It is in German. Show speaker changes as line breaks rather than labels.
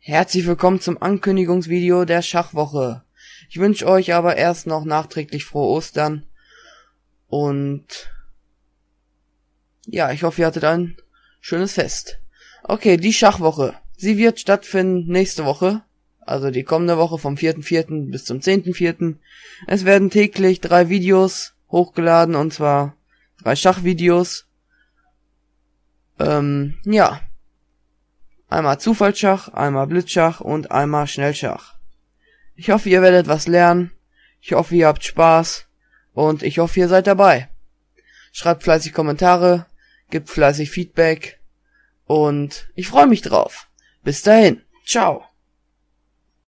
Herzlich willkommen zum Ankündigungsvideo der Schachwoche. Ich wünsche euch aber erst noch nachträglich frohe Ostern. Und ja, ich hoffe, ihr hattet ein schönes Fest. Okay, die Schachwoche. Sie wird stattfinden nächste Woche, also die kommende Woche vom 4.4. bis zum 10.4. Es werden täglich drei Videos hochgeladen, und zwar drei Schachvideos. Ähm, ja. Einmal Zufallsschach, einmal Blitzschach und einmal Schnellschach. Ich hoffe, ihr werdet was lernen. Ich hoffe, ihr habt Spaß. Und ich hoffe, ihr seid dabei. Schreibt fleißig Kommentare, gibt fleißig Feedback. Und ich freue mich drauf. Bis dahin. Ciao.